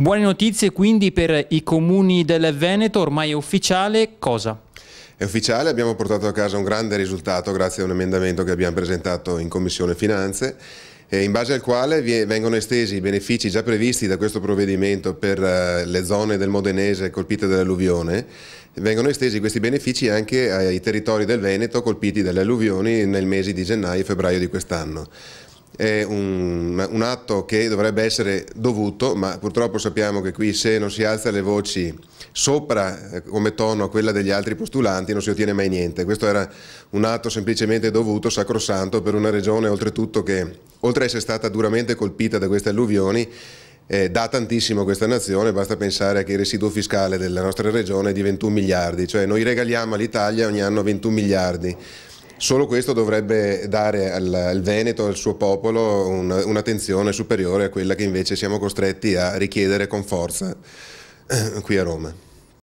Buone notizie quindi per i comuni del Veneto, ormai è ufficiale, cosa? È ufficiale, abbiamo portato a casa un grande risultato grazie a un emendamento che abbiamo presentato in Commissione Finanze in base al quale vengono estesi i benefici già previsti da questo provvedimento per eh, le zone del Modenese colpite dall'alluvione, vengono estesi questi benefici anche ai territori del Veneto colpiti dalle alluvioni nel mese di gennaio e febbraio di quest'anno è un, un atto che dovrebbe essere dovuto, ma purtroppo sappiamo che qui se non si alza le voci sopra eh, come tono a quella degli altri postulanti non si ottiene mai niente. Questo era un atto semplicemente dovuto, sacrosanto, per una regione oltretutto che, oltre ad essere stata duramente colpita da queste alluvioni, eh, dà tantissimo a questa nazione, basta pensare che il residuo fiscale della nostra regione è di 21 miliardi, cioè noi regaliamo all'Italia ogni anno 21 miliardi. Solo questo dovrebbe dare al, al Veneto, al suo popolo, un'attenzione un superiore a quella che invece siamo costretti a richiedere con forza eh, qui a Roma.